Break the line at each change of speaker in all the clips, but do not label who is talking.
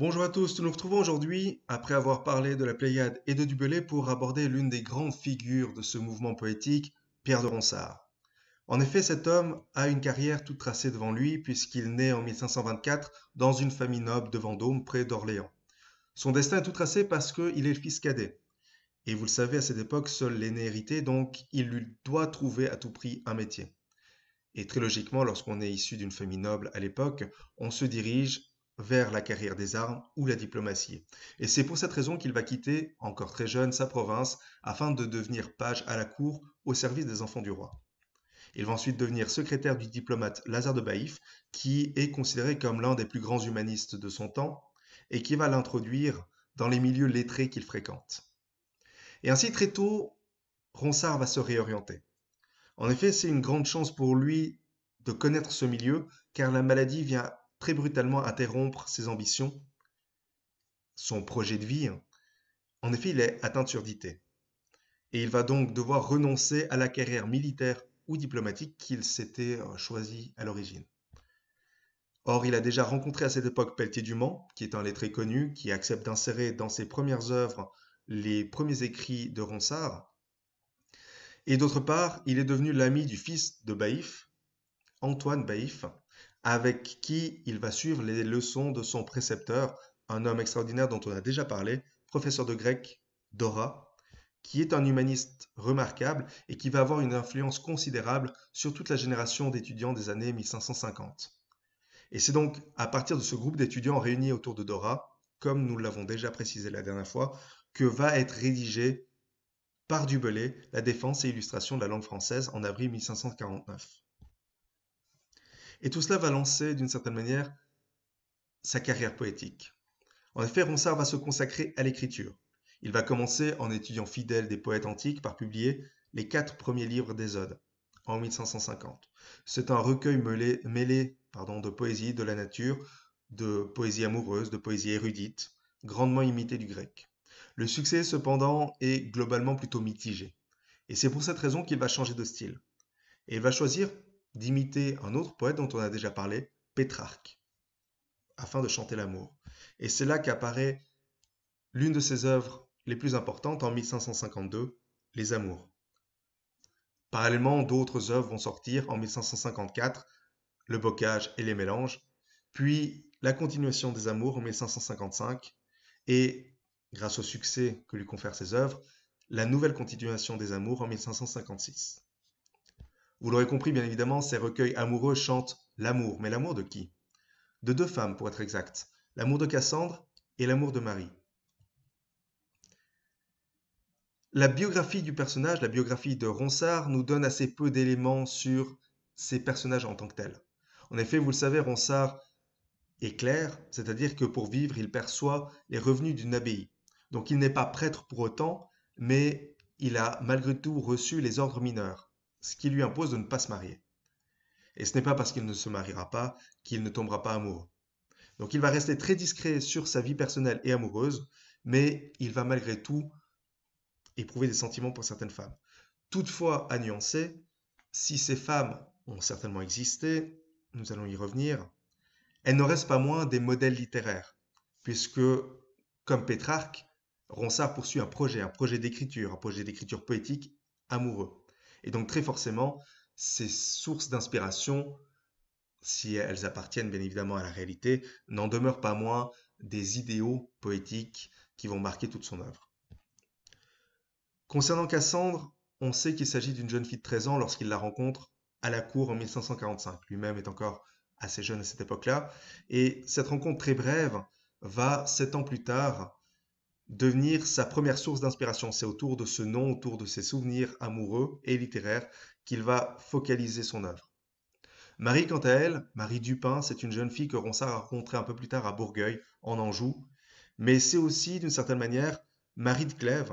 Bonjour à tous, nous nous retrouvons aujourd'hui, après avoir parlé de la Pléiade et de Dubélé, pour aborder l'une des grandes figures de ce mouvement poétique, Pierre de Ronsard. En effet, cet homme a une carrière toute tracée devant lui, puisqu'il naît en 1524 dans une famille noble de Vendôme, près d'Orléans. Son destin est tout tracé parce qu'il est le fils cadet. Et vous le savez, à cette époque, seul l'aîné héritait, donc il lui doit trouver à tout prix un métier. Et très logiquement, lorsqu'on est issu d'une famille noble à l'époque, on se dirige vers la carrière des armes ou la diplomatie. Et c'est pour cette raison qu'il va quitter, encore très jeune, sa province afin de devenir page à la cour au service des enfants du roi. Il va ensuite devenir secrétaire du diplomate Lazare de Baïf, qui est considéré comme l'un des plus grands humanistes de son temps, et qui va l'introduire dans les milieux lettrés qu'il fréquente. Et ainsi, très tôt, Ronsard va se réorienter. En effet, c'est une grande chance pour lui de connaître ce milieu, car la maladie vient très brutalement interrompre ses ambitions, son projet de vie. Hein. En effet, il est atteint de surdité. Et il va donc devoir renoncer à la carrière militaire ou diplomatique qu'il s'était euh, choisi à l'origine. Or, il a déjà rencontré à cette époque Pelletier Dumont, qui est un lettré connu, qui accepte d'insérer dans ses premières œuvres les premiers écrits de Ronsard. Et d'autre part, il est devenu l'ami du fils de Baïf, Antoine Baïf, avec qui il va suivre les leçons de son précepteur, un homme extraordinaire dont on a déjà parlé, professeur de grec Dora, qui est un humaniste remarquable et qui va avoir une influence considérable sur toute la génération d'étudiants des années 1550. Et c'est donc à partir de ce groupe d'étudiants réunis autour de Dora, comme nous l'avons déjà précisé la dernière fois, que va être rédigé par Dubelet la défense et illustration de la langue française en avril 1549. Et tout cela va lancer, d'une certaine manière, sa carrière poétique. En effet, Ronsard va se consacrer à l'écriture. Il va commencer, en étudiant fidèle des poètes antiques, par publier les quatre premiers livres des en 1550. C'est un recueil mêlé, pardon, de poésie de la nature, de poésie amoureuse, de poésie érudite, grandement imité du grec. Le succès, cependant, est globalement plutôt mitigé. Et c'est pour cette raison qu'il va changer de style. Et il va choisir d'imiter un autre poète dont on a déjà parlé, Pétrarque, afin de chanter l'amour. Et c'est là qu'apparaît l'une de ses œuvres les plus importantes en 1552, Les Amours. Parallèlement, d'autres œuvres vont sortir en 1554, Le Bocage et les Mélanges, puis la continuation des Amours en 1555, et, grâce au succès que lui confèrent ses œuvres, la nouvelle continuation des Amours en 1556. Vous l'aurez compris, bien évidemment, ces recueils amoureux chantent l'amour. Mais l'amour de qui De deux femmes, pour être exact. L'amour de Cassandre et l'amour de Marie. La biographie du personnage, la biographie de Ronsard, nous donne assez peu d'éléments sur ces personnages en tant que tels. En effet, vous le savez, Ronsard est clair, c'est-à-dire que pour vivre, il perçoit les revenus d'une abbaye. Donc il n'est pas prêtre pour autant, mais il a malgré tout reçu les ordres mineurs ce qui lui impose de ne pas se marier. Et ce n'est pas parce qu'il ne se mariera pas qu'il ne tombera pas amoureux. Donc il va rester très discret sur sa vie personnelle et amoureuse, mais il va malgré tout éprouver des sentiments pour certaines femmes. Toutefois, à nuancer, si ces femmes ont certainement existé, nous allons y revenir, elles ne restent pas moins des modèles littéraires, puisque, comme Pétrarque, Ronsard poursuit un projet, un projet d'écriture, un projet d'écriture poétique amoureux. Et donc très forcément, ces sources d'inspiration, si elles appartiennent bien évidemment à la réalité, n'en demeurent pas moins des idéaux poétiques qui vont marquer toute son œuvre. Concernant Cassandre, on sait qu'il s'agit d'une jeune fille de 13 ans lorsqu'il la rencontre à la cour en 1545. Lui-même est encore assez jeune à cette époque-là. Et cette rencontre très brève va, sept ans plus tard, devenir sa première source d'inspiration. C'est autour de ce nom, autour de ses souvenirs amoureux et littéraires qu'il va focaliser son œuvre. Marie, quant à elle, Marie Dupin, c'est une jeune fille que Ronsard a rencontrée un peu plus tard à Bourgueil, en Anjou, mais c'est aussi, d'une certaine manière, Marie de Clèves,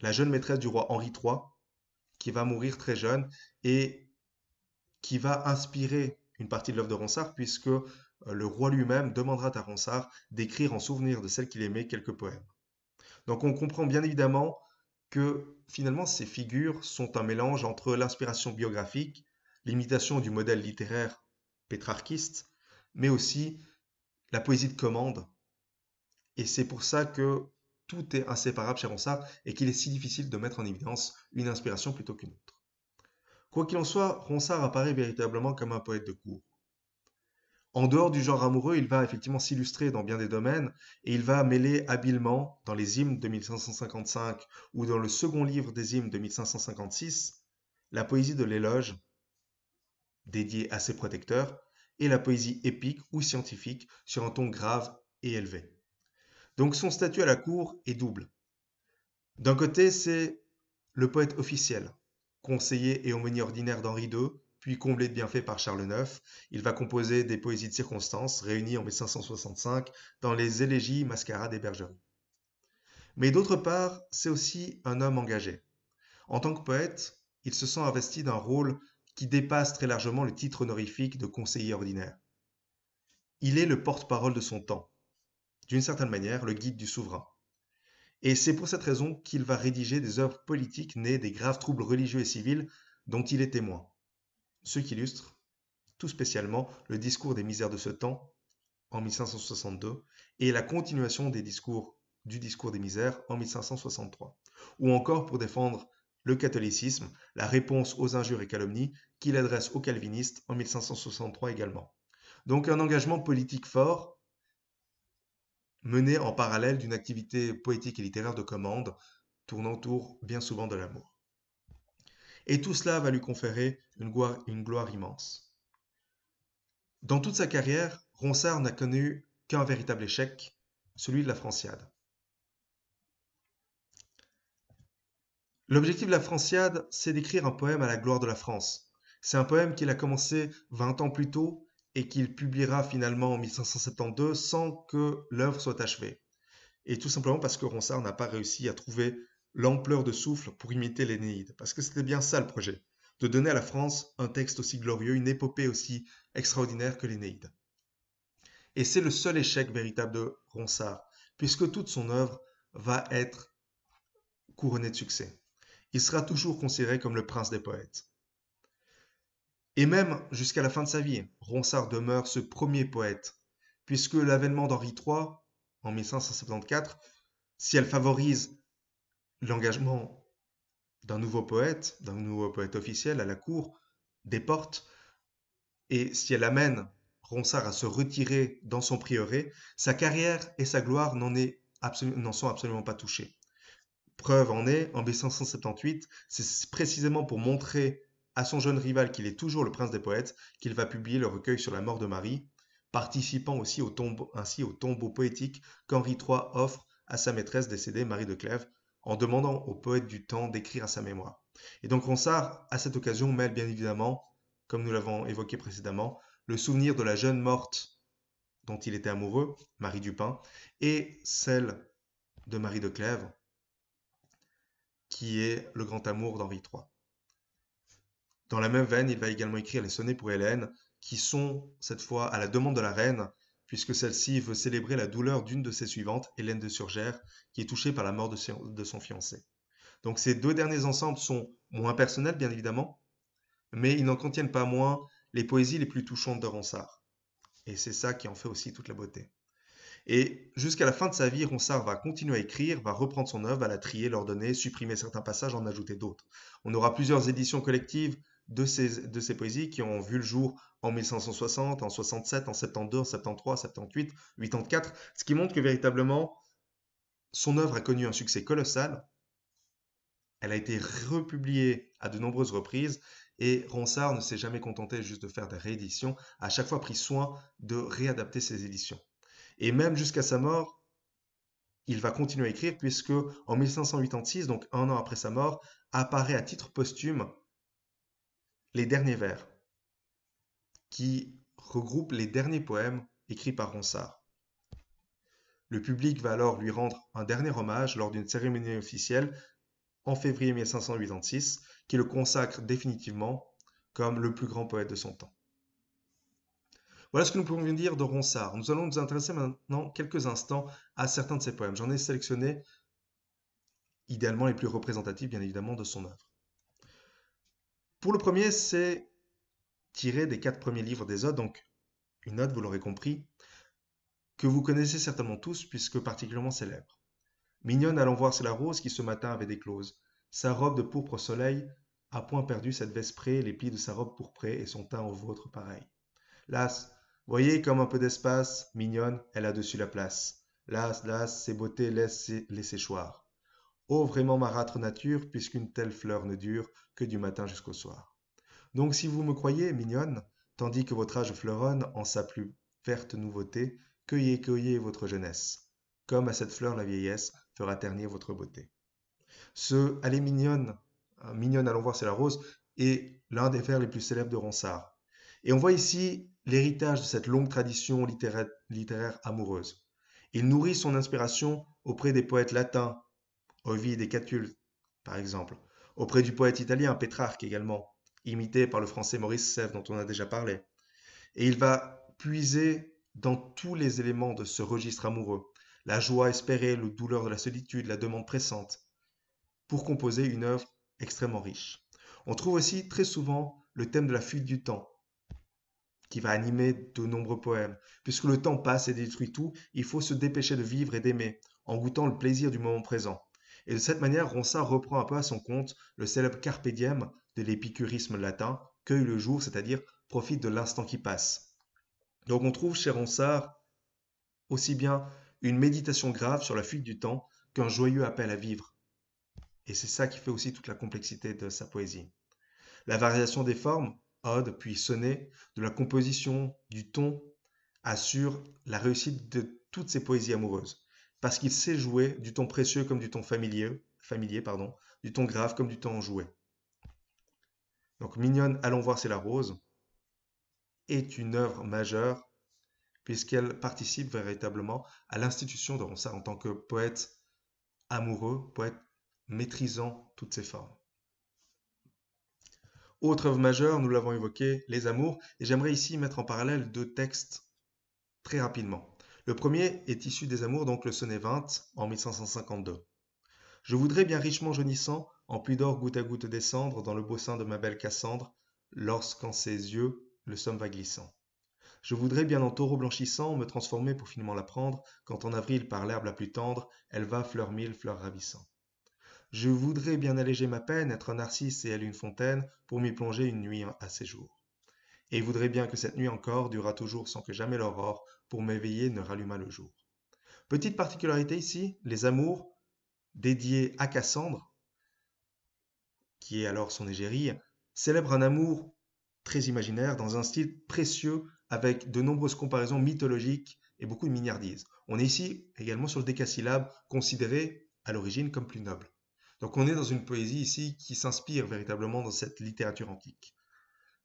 la jeune maîtresse du roi Henri III, qui va mourir très jeune et qui va inspirer une partie de l'œuvre de Ronsard, puisque euh, le roi lui-même demandera à Ronsard d'écrire en souvenir de celle qu'il aimait quelques poèmes. Donc on comprend bien évidemment que finalement ces figures sont un mélange entre l'inspiration biographique, l'imitation du modèle littéraire pétrarchiste, mais aussi la poésie de commande. Et c'est pour ça que tout est inséparable chez Ronsard et qu'il est si difficile de mettre en évidence une inspiration plutôt qu'une autre. Quoi qu'il en soit, Ronsard apparaît véritablement comme un poète de cour en dehors du genre amoureux, il va effectivement s'illustrer dans bien des domaines et il va mêler habilement dans les hymnes de 1555 ou dans le second livre des hymnes de 1556 la poésie de l'éloge dédiée à ses protecteurs et la poésie épique ou scientifique sur un ton grave et élevé. Donc son statut à la cour est double. D'un côté, c'est le poète officiel, conseiller et aumônier ordinaire d'Henri II, puis comblé de bienfaits par Charles IX, il va composer des poésies de circonstances, réunies en 1565 dans les élégies, mascarades et bergeries. Mais d'autre part, c'est aussi un homme engagé. En tant que poète, il se sent investi d'un rôle qui dépasse très largement le titre honorifique de conseiller ordinaire. Il est le porte-parole de son temps, d'une certaine manière le guide du souverain. Et c'est pour cette raison qu'il va rédiger des œuvres politiques nées des graves troubles religieux et civils dont il est témoin ce qui illustre tout spécialement le discours des misères de ce temps en 1562 et la continuation des discours du discours des misères en 1563, ou encore pour défendre le catholicisme, la réponse aux injures et calomnies qu'il adresse aux calvinistes en 1563 également. Donc un engagement politique fort mené en parallèle d'une activité poétique et littéraire de commande tournant autour bien souvent de l'amour et tout cela va lui conférer une gloire, immense. Dans toute sa carrière, Ronsard n'a connu qu'un véritable échec, celui de la Franciade. L'objectif de la Franciade, c'est d'écrire un poème à la gloire de la France. C'est un poème qu'il a commencé 20 ans plus tôt et qu'il publiera finalement en 1572 sans que l'œuvre soit achevée. Et tout simplement parce que Ronsard n'a pas réussi à trouver l'ampleur de souffle pour imiter l'Énéide, parce que c'était bien ça le projet, de donner à la France un texte aussi glorieux, une épopée aussi extraordinaire que l'Énéide. Et c'est le seul échec véritable de Ronsard, puisque toute son œuvre va être couronnée de succès. Il sera toujours considéré comme le prince des poètes. Et même jusqu'à la fin de sa vie, Ronsard demeure ce premier poète, puisque l'avènement d'Henri III en 1574, si elle favorise l'engagement d'un nouveau poète, d'un nouveau poète officiel à la cour, déporte Et si elle amène Ronsard à se retirer dans son prieuré, sa carrière et sa gloire n'en sont absolument pas touchées. Preuve en est, en 1578, c'est précisément pour montrer à son jeune rival qu'il est toujours le prince des poètes qu'il va publier le recueil sur la mort de Marie, participant aussi ainsi au tombeau poétique qu'Henri III offre à sa maîtresse décédée Marie de Clèves en demandant au poète du temps d'écrire à sa mémoire. Et donc Ronsard, à cette occasion, mêle bien évidemment, comme nous l'avons évoqué précédemment, le souvenir de la jeune morte dont il était amoureux, Marie Dupin, et celle de Marie de Clèves, qui est le grand amour d'Henri III. Dans la même veine, il va également écrire les sonnets pour Hélène, qui sont cette fois à la demande de la reine puisque celle-ci veut célébrer la douleur d'une de ses suivantes, Hélène de Surgère, qui est touchée par la mort de son, fiancé. Donc ces deux derniers ensembles sont moins personnels, bien évidemment, mais ils n'en contiennent pas moins les poésies les plus touchantes de Ronsard. Et c'est ça qui en fait aussi toute la beauté. Et jusqu'à la fin de sa vie, Ronsard va continuer à écrire, va reprendre son œuvre, va la trier, l'ordonner, supprimer certains passages, en ajouter d'autres. On aura plusieurs éditions collectives de ces, de poésies qui ont vu le jour en 1560, en 67, en 72, en 73, 78, 84, ce qui montre que véritablement, son œuvre a connu un succès colossal. Elle a été republiée à de nombreuses reprises et Ronsard ne s'est jamais contenté juste de faire des rééditions, a à chaque fois pris soin de réadapter ses éditions. Et même jusqu'à sa mort, il va continuer à écrire puisque en 1586, donc un an après sa mort, apparaît à titre posthume les derniers vers, qui regroupent les derniers poèmes écrits par Ronsard. Le public va alors lui rendre un dernier hommage lors d'une cérémonie officielle en février 1586 qui le consacre définitivement comme le plus grand poète de son temps. Voilà ce que nous pouvons dire de Ronsard. Nous allons nous intéresser maintenant quelques instants à certains de ses poèmes. J'en ai sélectionné idéalement les plus représentatifs, bien évidemment, de son œuvre. Pour le premier, c'est tiré des quatre premiers livres des Odes, donc une ode, vous l'aurez compris, que vous connaissez certainement tous puisque particulièrement célèbre. Mignonne allant voir la rose qui ce matin avait des clauses. Sa robe de pourpre soleil a point perdu cette vesprée, les plis de sa robe pourprée et son teint au vôtre pareil. Las, voyez comme un peu d'espace, mignonne, elle a dessus la place. Las, las, ses beautés laissent, les séchoirs ô oh, vraiment marâtre nature, puisqu'une telle fleur ne dure que du matin jusqu'au soir. Donc si vous me croyez, mignonne, tandis que votre âge fleuronne en sa plus verte nouveauté, cueillez, cueillez votre jeunesse, comme à cette fleur la vieillesse fera ternir votre beauté. Ce Allez mignonne, hein, mignonne allons voir c'est la rose, est l'un des vers les plus célèbres de Ronsard. Et on voit ici l'héritage de cette longue tradition littéraire amoureuse. Il nourrit son inspiration auprès des poètes latins, Ovid et Catulle, par exemple, auprès du poète italien Pétrarque également, imité par le français Maurice Sève dont on a déjà parlé. Et il va puiser dans tous les éléments de ce registre amoureux, la joie espérée, le douleur de la solitude, la demande pressante, pour composer une œuvre extrêmement riche. On trouve aussi très souvent le thème de la fuite du temps, qui va animer de nombreux poèmes. Puisque le temps passe et détruit tout, il faut se dépêcher de vivre et d'aimer, en goûtant le plaisir du moment présent. Et de cette manière, Ronsard reprend un peu à son compte le célèbre carpe diem de l'épicurisme latin, cueille le jour, c'est-à-dire profite de l'instant qui passe. Donc on trouve chez Ronsard aussi bien une méditation grave sur la fuite du temps qu'un joyeux appel à vivre. Et c'est ça qui fait aussi toute la complexité de sa poésie. La variation des formes, ode puis sonnet, de la composition, du ton, assure la réussite de toutes ses poésies amoureuses parce qu'il sait jouer du ton précieux comme du ton familier, familier pardon, du ton grave comme du ton joué. Donc Mignonne, allons voir c'est la rose, est une œuvre majeure puisqu'elle participe véritablement à l'institution de Ronsard en tant que poète amoureux, poète maîtrisant toutes ses formes. Autre œuvre majeure, nous l'avons évoqué, les amours, et j'aimerais ici mettre en parallèle deux textes très rapidement. Le premier est issu des amours, donc le sonnet 20 en 1552. Je voudrais bien richement jaunissant, en pluie d'or goutte à goutte descendre dans le beau sein de ma belle Cassandre, lorsqu'en ses yeux le somme va glissant. Je voudrais bien en taureau blanchissant me transformer pour finement la prendre, quand en avril par l'herbe la plus tendre, elle va fleur mille, fleur ravissant. Je voudrais bien alléger ma peine, être un narcisse et elle une fontaine, pour m'y plonger une nuit à ses jours et voudrait bien que cette nuit encore durât toujours sans que jamais l'aurore, pour m'éveiller, ne rallumât le jour. Petite particularité ici, les amours dédiés à Cassandre, qui est alors son égérie, célèbrent un amour très imaginaire dans un style précieux avec de nombreuses comparaisons mythologiques et beaucoup de mignardises. On est ici également sur le décasyllabe considéré à l'origine comme plus noble. Donc on est dans une poésie ici qui s'inspire véritablement dans cette littérature antique.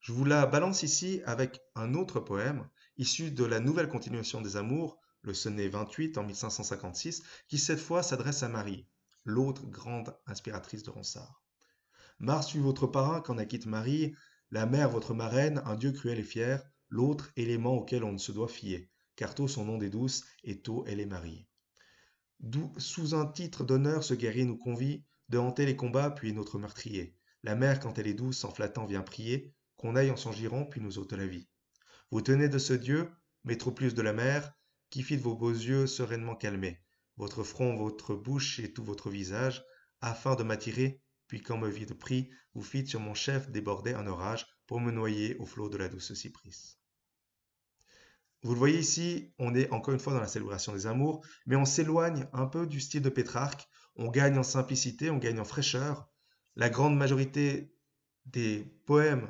Je vous la balance ici avec un autre poème issu de la nouvelle continuation des amours, le sonnet 28 en 1556, qui cette fois s'adresse à Marie, l'autre grande inspiratrice de Ronsard. Mars fut votre parrain qu'en acquitte Marie, la mère votre marraine, un dieu cruel et fier, l'autre élément auquel on ne se doit fier, car tôt son nom est douce et tôt elle est Marie. D'où, sous un titre d'honneur, ce guerrier nous convie de hanter les combats puis notre meurtrier. La mère, quand elle est douce, en flattant, vient prier, qu'on aille en son giron, puis nous ôte la vie. Vous tenez de ce Dieu, mais trop plus de la mer, qui fit vos beaux yeux sereinement calmés, votre front, votre bouche et tout votre visage, afin de m'attirer, puis quand me vide pris, vous fit sur mon chef déborder un orage pour me noyer au flot de la douce cyprise. Vous le voyez ici, on est encore une fois dans la célébration des amours, mais on s'éloigne un peu du style de Pétrarque, on gagne en simplicité, on gagne en fraîcheur. La grande majorité des poèmes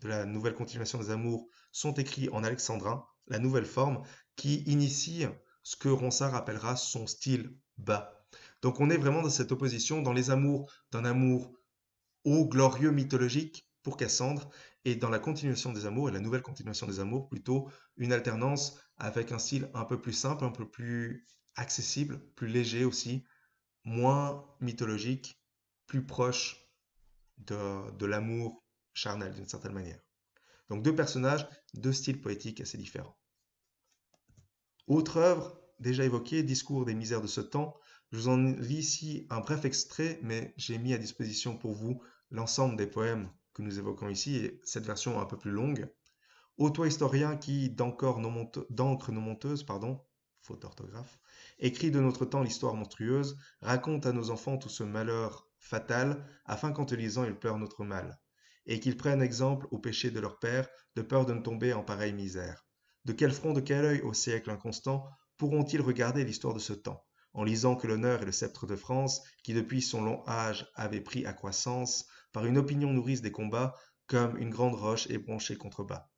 de la nouvelle continuation des amours sont écrits en alexandrin, la nouvelle forme qui initie ce que Ronsard appellera son style bas. Donc on est vraiment dans cette opposition dans les amours d'un amour haut, glorieux, mythologique pour Cassandre, et dans la continuation des amours, et la nouvelle continuation des amours, plutôt une alternance avec un style un peu plus simple, un peu plus accessible, plus léger aussi, moins mythologique, plus proche de, de l'amour charnel d'une certaine manière. Donc deux personnages, deux styles poétiques assez différents. Autre œuvre déjà évoquée, Discours des misères de ce temps. Je vous en lis ici un bref extrait, mais j'ai mis à disposition pour vous l'ensemble des poèmes que nous évoquons ici, et cette version un peu plus longue. Ô toi historien qui, d'encre non, monteuse, pardon, faute d'orthographe, écrit de notre temps l'histoire monstrueuse, raconte à nos enfants tout ce malheur fatal, afin qu'en te lisant ils pleurent notre mal et qu'ils prennent exemple au péché de leur père, de peur de ne tomber en pareille misère. De quel front, de quel œil, au siècle inconstant, pourront-ils regarder l'histoire de ce temps, en lisant que l'honneur et le sceptre de France, qui depuis son long âge avaient pris à croissance, par une opinion nourrice des combats, comme une grande roche ébranchée contre bas.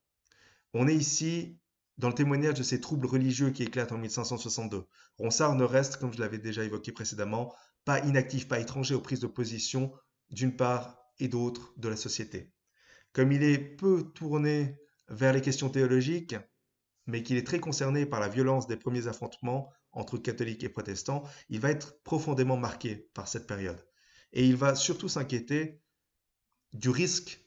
On est ici dans le témoignage de ces troubles religieux qui éclatent en 1562. Ronsard ne reste, comme je l'avais déjà évoqué précédemment, pas inactif, pas étranger aux prises de position, d'une part et d'autres de la société. Comme il est peu tourné vers les questions théologiques, mais qu'il est très concerné par la violence des premiers affrontements entre catholiques et protestants, il va être profondément marqué par cette période. Et il va surtout s'inquiéter du risque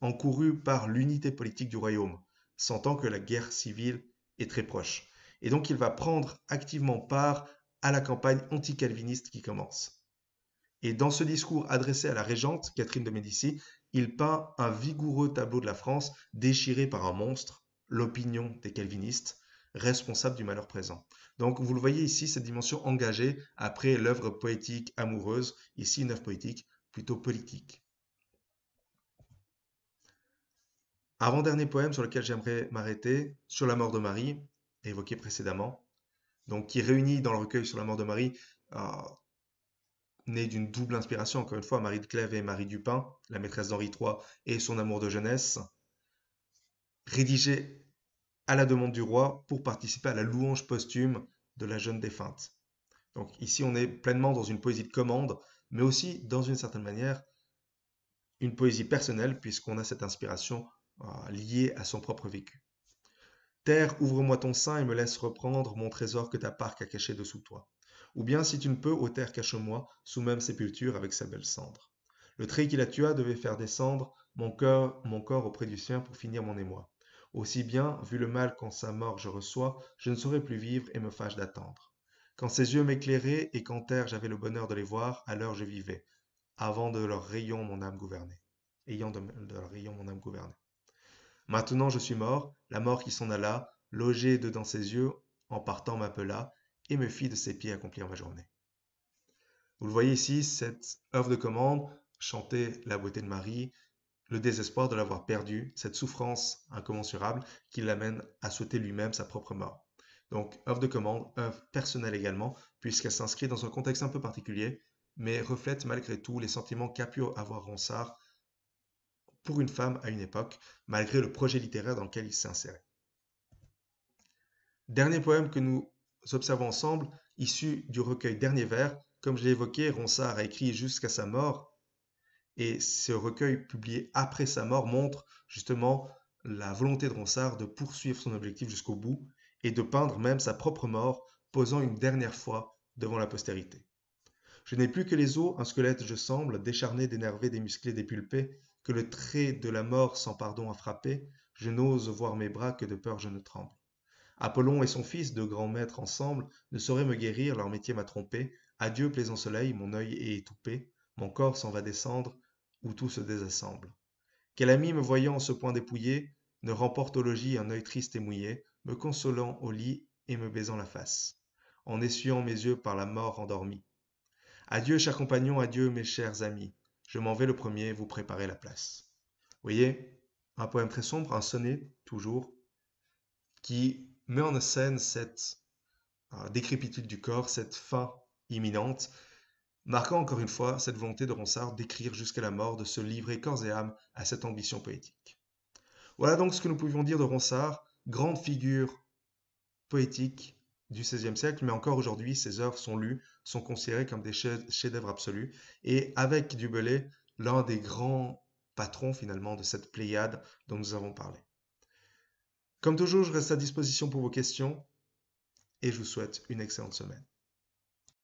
encouru par l'unité politique du royaume, sentant que la guerre civile est très proche. Et donc il va prendre activement part à la campagne anticalviniste qui commence. Et dans ce discours adressé à la régente, Catherine de Médicis, il peint un vigoureux tableau de la France déchiré par un monstre, l'opinion des calvinistes, responsable du malheur présent. Donc vous le voyez ici, cette dimension engagée après l'œuvre poétique amoureuse, ici une œuvre poétique plutôt politique. Avant-dernier poème sur lequel j'aimerais m'arrêter, sur la mort de Marie, évoqué précédemment, donc qui réunit dans le recueil sur la mort de Marie euh, née d'une double inspiration, encore une fois, Marie de Clèves et Marie Dupin, la maîtresse d'Henri III et son amour de jeunesse, rédigée à la demande du roi pour participer à la louange posthume de la jeune défunte. Donc ici, on est pleinement dans une poésie de commande, mais aussi, dans une certaine manière, une poésie personnelle, puisqu'on a cette inspiration euh, liée à son propre vécu. Terre, ouvre-moi ton sein et me laisse reprendre mon trésor que ta parque a caché dessous toi ou bien si tu ne peux, terre cache-moi sous même sépulture avec sa belle cendre. Le trait qui la tua devait faire descendre mon cœur, mon corps auprès du sien pour finir mon émoi. Aussi bien, vu le mal qu'en sa mort je reçois, je ne saurais plus vivre et me fâche d'attendre. Quand ses yeux m'éclairaient et qu'en terre j'avais le bonheur de les voir, alors je vivais, avant de leur rayon mon âme gouvernée. Ayant de, de leur rayon mon âme gouvernée. Maintenant je suis mort, la mort qui s'en alla, logée dedans ses yeux, en partant m'appela, et me fit de ses pieds accomplir ma journée. Vous le voyez ici, cette œuvre de commande, chanter la beauté de Marie, le désespoir de l'avoir perdue, cette souffrance incommensurable qui l'amène à souhaiter lui-même sa propre mort. Donc, œuvre de commande, œuvre personnelle également, puisqu'elle s'inscrit dans un contexte un peu particulier, mais reflète malgré tout les sentiments qu'a pu avoir Ronsard pour une femme à une époque, malgré le projet littéraire dans lequel il s'insérait. Dernier poème que nous Observons ensemble, issu du recueil Dernier vers, comme je l'ai évoqué, Ronsard a écrit jusqu'à sa mort, et ce recueil publié après sa mort montre justement la volonté de Ronsard de poursuivre son objectif jusqu'au bout et de peindre même sa propre mort, posant une dernière fois devant la postérité. Je n'ai plus que les os, un squelette, je semble, décharné, dénervé, démusclé, dépulpé, que le trait de la mort sans pardon a frappé, je n'ose voir mes bras que de peur je ne tremble. Apollon et son fils, de grands maîtres ensemble, ne sauraient me guérir, leur métier m'a trompé. Adieu, plaisant soleil, mon œil est étoupé, mon corps s'en va descendre, où tout se désassemble. Quel ami, me voyant en ce point dépouillé, ne remporte au logis un œil triste et mouillé, me consolant au lit et me baisant la face, en essuyant mes yeux par la mort endormie. Adieu, chers compagnons, adieu, mes chers amis. Je m'en vais le premier, vous préparez la place. voyez, un poème très sombre, un sonnet toujours, qui met en scène cette euh, décrépitude du corps, cette fin imminente, marquant encore une fois cette volonté de Ronsard d'écrire jusqu'à la mort, de se livrer corps et âme à cette ambition poétique. Voilà donc ce que nous pouvions dire de Ronsard, grande figure poétique du XVIe siècle, mais encore aujourd'hui, ses œuvres sont lues, sont considérées comme des chefs-d'œuvre absolus, et avec Dubelet, l'un des grands patrons finalement de cette Pléiade dont nous avons parlé. Comme toujours, je reste à disposition pour vos questions et je vous souhaite une excellente semaine.